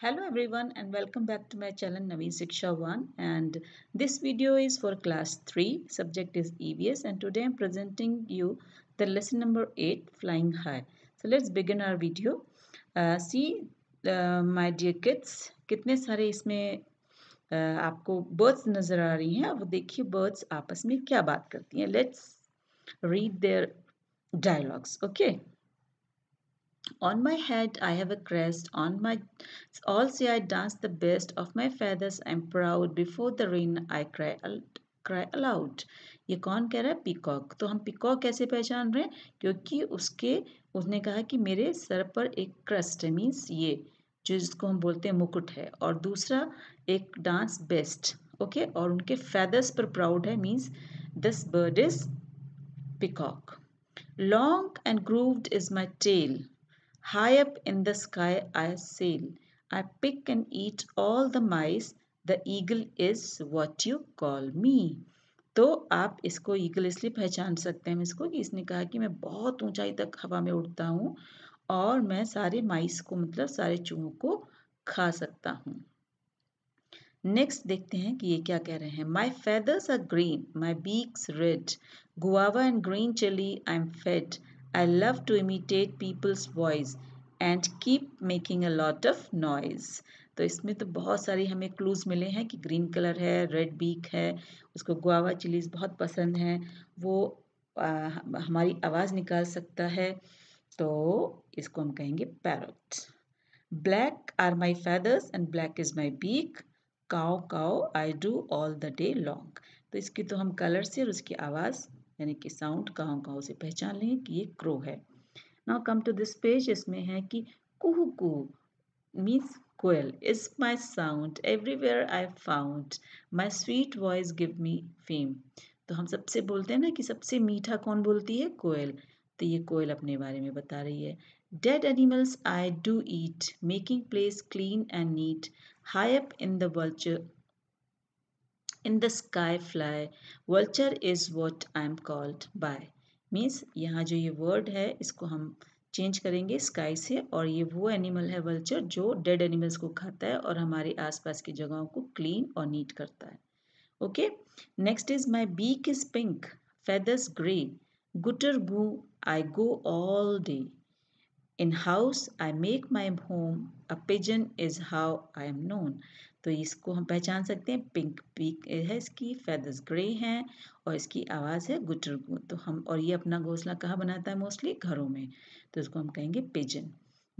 Hello everyone and welcome back to my channel Naveen Siksha 1 and this video is for class 3 subject is EVS and today I'm presenting you the lesson number 8 flying high. So let's begin our video. Uh, see uh, my dear kids कितने सारे इसमें uh, आपको birds नज़र आ रही हैं अब देखिए birds आपस में क्या बात करती हैं let's read their dialogues okay okay? On my head I have a crest, on my all say I dance the best, of my feathers I'm proud, before the rain I cry, cry aloud. ये कौन कह रहा है peacock तो हम peacock कैसे पहचान रहे हैं क्योंकि उसके उसने कहा कि मेरे सर पर एक क्रस्ट है मीन्स ये जो जिसको हम बोलते हैं मुकुट है और दूसरा एक डांस बेस्ट ओके और उनके फैदर्स पर प्राउड है means this bird is peacock long and grooved is my tail High up in the sky I sail. I pick and eat all the mice. The eagle is what you call me तो आप इसको eagle इसलिए पहचान सकते हैं इसको कि इसने कहा कि मैं बहुत ऊंचाई तक हवा में उड़ता हूँ और मैं सारे माइस को मतलब सारे चूहों को खा सकता हूँ नेक्स्ट देखते हैं कि ये क्या कह रहे हैं my feathers are green my beak's red guava and green chilli I am fed I love to imitate people's voice and keep making a lot of noise तो इसमें तो बहुत सारे हमें क्लूज मिले हैं कि ग्रीन कलर है रेड बीक है उसको गुआवा चिलीज बहुत पसंद हैं वो आ, हमारी आवाज़ निकाल सकता है तो इसको हम कहेंगे parrot black are my feathers and black is my beak caw caw I do all the day long तो इसकी तो हम कलर से और उसकी आवाज़ यानी कि साउंड कहाँ कहाँ उसे पहचान लें कि ये क्रो है now come to this page इसमें है कि कुह कुहू means koel is my sound everywhere I found my sweet voice give me fame तो हम सबसे बोलते हैं ना कि सबसे मीठा कौन बोलती है कोयल तो ये कोयल अपने बारे में बता रही है dead animals I do eat making place clean and neat high up in the vulture in the sky fly vulture is what I am called by means यहाँ जो ये वर्ड है इसको हम चेंज करेंगे स्काई से और ये वो एनिमल है वल्चर जो डेड एनिमल्स को खाता है और हमारे आसपास की जगहों को क्लीन और नीट करता है okay next is my beak is pink feathers grey गुटर गू I go all day in house I make my home a pigeon is how I am known तो इसको हम पहचान सकते हैं पिंक पीक है इसकी फैदर्स ग्रे हैं और इसकी आवाज़ है गुटर गु तो हम और ये अपना घोंसला कहाँ बनाता है मोस्टली घरों में तो इसको हम कहेंगे pigeon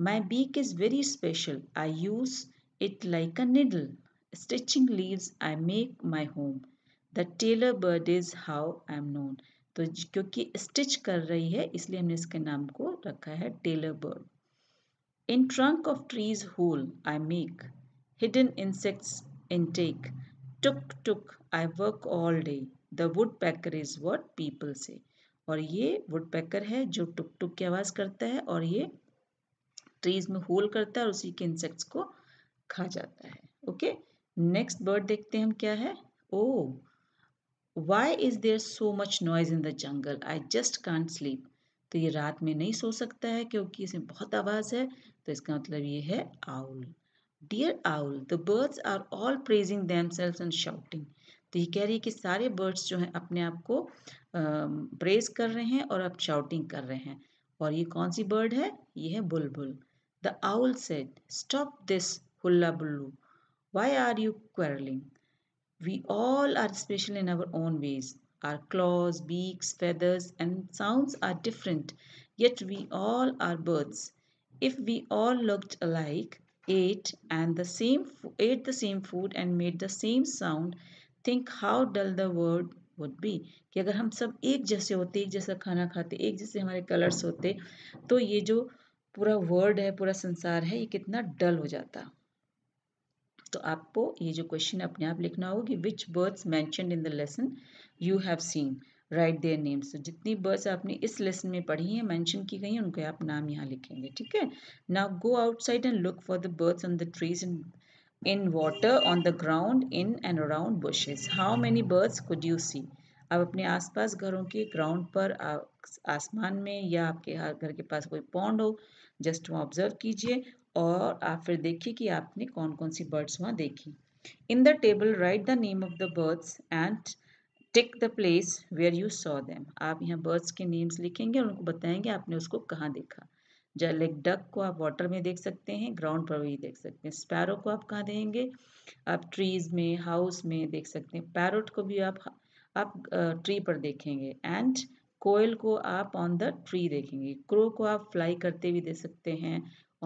my beak is very special I use it like a needle stitching leaves I make my home the tailor bird is how I am known तो क्योंकि स्टिच कर रही है इसलिए हमने इसके नाम को रखा है tailor bird in trunk of trees hole I make Hidden insects intake. tuk tuk i work all day the woodpecker is what people say और ये वुड पैकर है जो टुक टुक की आवाज़ करता है और ये ट्रीज में होल करता है और उसी के इंसेक्ट्स को खा जाता है ओके नेक्स्ट बर्ड देखते हैं हम क्या है oh why is there so much noise in the jungle I just can't sleep तो ये रात में नहीं सो सकता है क्योंकि इसमें बहुत आवाज़ है तो इसका मतलब ये है owl dear owl the birds are all praising themselves and shouting तो ये कह रही है कि सारे बर्ड्स जो हैं अपने आप को प्रेज कर रहे हैं और अब शाउटिंग कर रहे हैं और ये कौन सी बर्ड है ये है बुलबुल the owl said stop this hullabaloo why are you quarrelling we all are special in our own ways our claws beaks feathers and sound are different yet we all are birds if we all looked alike ate and the same ate the same food and made the same sound think how dull the world would be कि अगर हम सब एक जैसे होते एक जैसा खाना खाते एक जैसे हमारे कलर्स होते तो ये जो पूरा वर्ल्ड है पूरा संसार है ये कितना डल हो जाता तो आपको ये जो क्वेश्चन अपने आप लिखना होगी which birds mentioned in the lesson you have seen write their names जितनी बर्ड्स आपने इस लेसन में पढ़ी हैं मेंशन की गई हैं उनके आप नाम यहाँ लिखेंगे ठीक है now go outside and look for the birds on the trees in in water on the ground in and around bushes how many birds could you see आप अपने आसपास घरों के ग्राउंड पर आसमान में या आपके घर के पास कोई पौंड हो जस्ट वहाँ ऑब्जर्व कीजिए और आप फिर देखिए कि आपने कौन कौन सी बर्ड्स वहाँ देखी in the table write the name of the birds and tick the place where you saw them आप यहाँ बर्ड्स के नेम्स लिखेंगे और उनको बताएंगे आपने उसको कहाँ देखा लाइक डक को आप वाटर में देख सकते हैं ग्राउंड पर भी देख सकते हैं स्पैरो को आप कहाँ देखेंगे आप ट्रीज में हाउस में देख सकते हैं पैरोट को भी आप आप ट्री पर देखेंगे एंड कोयल को आप ऑन द ट्री देखेंगे क्रो को आप फ्लाई करते भी देख सकते हैं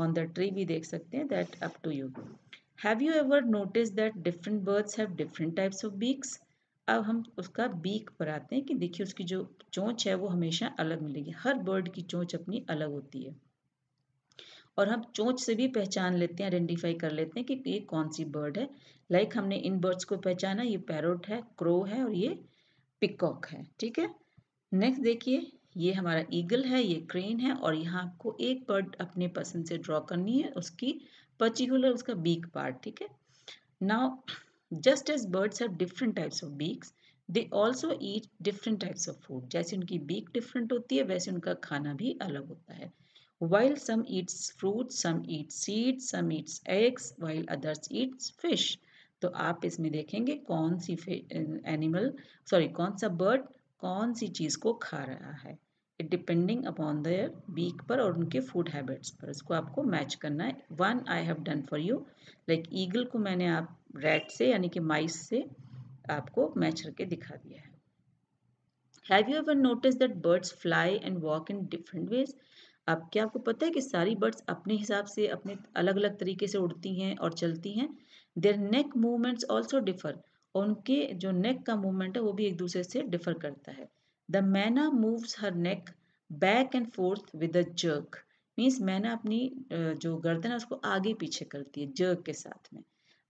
ऑन द ट्री भी देख सकते हैं that up to you have you ever notice that different birds have different types of beaks अब हम उसका बीक पर आते हैं कि देखिए उसकी जो चोंच है वो हमेशा अलग मिलेगी हर बर्ड की चोंच अपनी अलग होती है और हम चोंच से भी पहचान लेते हैं आइडेंटिफाई कर लेते हैं कि ये कौन सी बर्ड है लाइक हमने इन बर्ड्स को पहचाना ये पैरोट है क्रो है और ये पिकॉक है ठीक है नेक्स्ट देखिए ये हमारा ईगल है ये क्रेन है और यहाँ आपको एक बर्ड अपने पसंद से ड्रॉ करनी है उसकी पर्टिकुलर उसका बीक पार्ट ठीक है now just as birds have different types of beaks they also eat different types of food जैसे उनकी बीक डिफरेंट होती है वैसे उनका खाना भी अलग होता है while some eats fruit some eat seed some eats eggs while others eats fish तो आप इसमें देखेंगे कौन सी एनिमल सॉरी कौन सा बर्ड कौन सी चीज़ को खा रहा है it depending upon the beak पर और उनके फूड हैबिट्स पर उसको आपको मैच करना है one I have done for you like eagle को मैंने आप रैट से यानी कि माइस से आपको मैच करके दिखा दिया है have you ever notice that birds fly and walk in different ways अब क्या आपको पता है कि सारी बर्ड्स अपने हिसाब से अपने अलग अलग तरीके से उड़ती हैं और चलती हैं their neck movements also differ उनके जो नेक का मूवमेंट है वो भी एक दूसरे से डिफर करता है the myna moves her neck back and forth with a jerk means मैना अपनी जो गर्दन है उसको आगे पीछे करती है जर्क के साथ में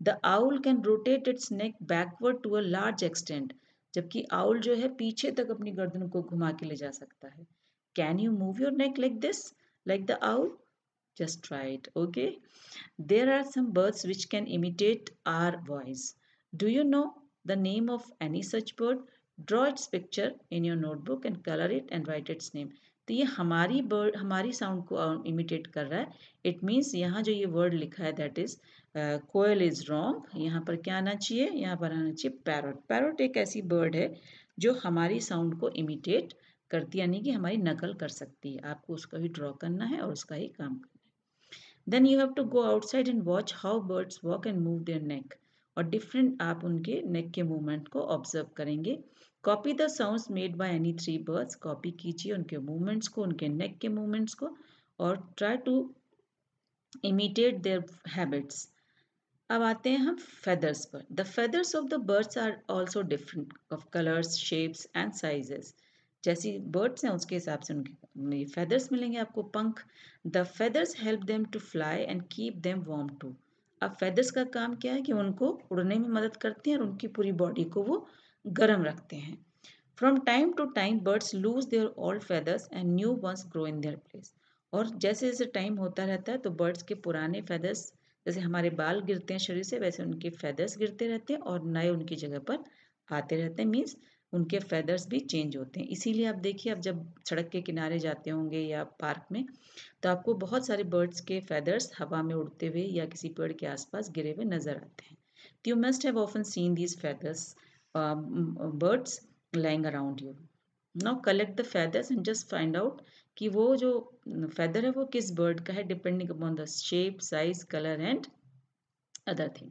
The owl can rotate its neck backward to a large extent. जबकि आउल जो है पीछे तक अपनी गर्दन को घुमा के ले जा सकता है can you move your neck like this like the owl just try it okay there are some birds which can imitate our voice do you know the name of any such bird draw its picture in your notebook and colour it and write its name तो ये हमारी bird हमारी sound को imitate कर रहा है it means यहाँ जो ये वर्ड लिखा है that is koel is wrong यहाँ पर क्या आना चाहिए यहाँ पर आना चाहिए पैरोट पैरोट एक ऐसी बर्ड है जो हमारी साउंड को इमिटेट करती यानी कि हमारी नकल कर सकती है आपको उसका ही ड्रॉ करना है और उसका ही काम करना है then you have to go outside and watch how birds walk and move their neck और डिफरेंट आप उनके नेक के मूवमेंट को ऑब्जर्व करेंगे copy the sounds made by any three birds copy कीजिए उनके मूवमेंट्स को उनके नेक के मूवमेंट्स को और try to imitate their habits अब आते हैं हम फेदर्स पर the feathers of the birds are also different of colours shapes and sizes जैसी बर्ड्स हैं उसके हिसाब से उनके फेदर्स मिलेंगे आपको पंख the feathers help them to fly and keep them warm too अब फैदर्स का काम क्या है कि उनको उड़ने में मदद करते हैं और उनकी पूरी बॉडी को वो गर्म रखते हैं from time to time birds lose their old feathers and new ones grow in their place और जैसे जैसे टाइम होता रहता है तो बर्ड्स के पुराने फैदर्स जैसे हमारे बाल गिरते हैं शरीर से वैसे उनके फैदर्स गिरते रहते हैं और नए उनकी जगह पर आते रहते हैं मीन्स उनके फेदर्स भी चेंज होते हैं इसीलिए आप देखिए आप जब सड़क के किनारे जाते होंगे या पार्क में तो आपको बहुत सारे बर्ड्स के फेदर्स हवा में उड़ते हुए या किसी पेड़ के आसपास गिरे हुए नजर आते हैं तो you must have often seen these feathers birds lying around you now collect the feathers and just find out कि वो जो फेदर है वो किस बर्ड का है depending upon the shape size colour and other thing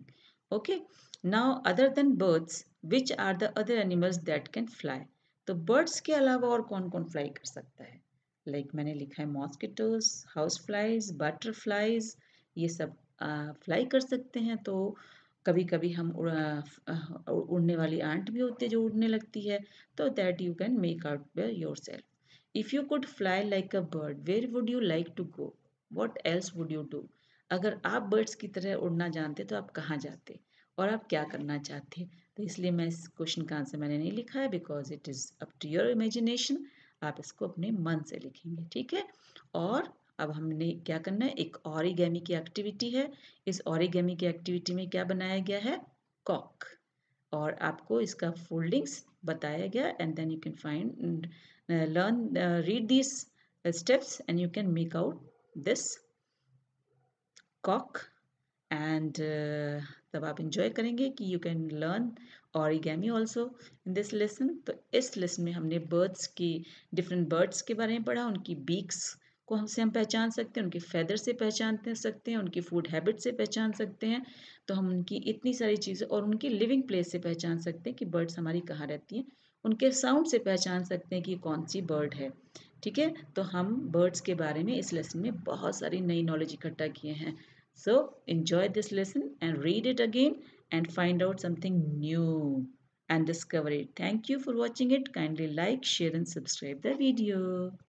okay now other than birds which are the other animals that can fly तो birds के अलावा और कौन कौन फ्लाई कर सकता है लाइक like मैंने लिखा है मॉस्किटोज हाउस फ्लाइज बटरफ्लाइज ये सब फ्लाई कर सकते हैं तो कभी कभी हम उड़ने वाली आंट भी होती है जो उड़ने लगती है तो that you can make out yourself if you could fly like a bird where would you like to go what else would you do अगर आप बर्ड्स की तरह उड़ना जानते तो आप कहाँ जाते और आप क्या करना चाहते हैं तो इसलिए मैं इस क्वेश्चन का आंसर मैंने नहीं लिखा है because it is up to your imagination आप इसको अपने मन से लिखेंगे ठीक है और अब हमने क्या करना है एक ऑरिगेमी की एक्टिविटी है इस ऑरिगेमी की एक्टिविटी में क्या बनाया गया है कॉक और आपको इसका फोल्डिंग्स बताया गया and then you can find learn read this steps and you can make out this cock and uh, तब आप इन्जॉय करेंगे कि यू कैन लर्न और गैमी ऑल्सो इन दिस लेसन तो इस लेसन में हमने बर्ड्स की डिफरेंट बर्ड्स के बारे में पढ़ा उनकी बीक्स को हमसे हम पहचान सकते हैं उनके फैदर से पहचान सकते हैं उनकी फूड हैबिट से पहचान सकते हैं तो हम उनकी इतनी सारी चीज़ें और उनकी लिविंग प्लेस से पहचान सकते हैं कि बर्ड्स हमारी कहाँ रहती हैं उनके साउंड से पहचान सकते हैं कि कौन सी बर्ड है ठीक है तो हम बर्ड्स के बारे में इस लेसन में बहुत सारी नई नॉलेज इकट्ठा किए हैं So enjoy this lesson and read it again and find out something new and discover it. Thank you for watching it. Kindly like, share and subscribe the video.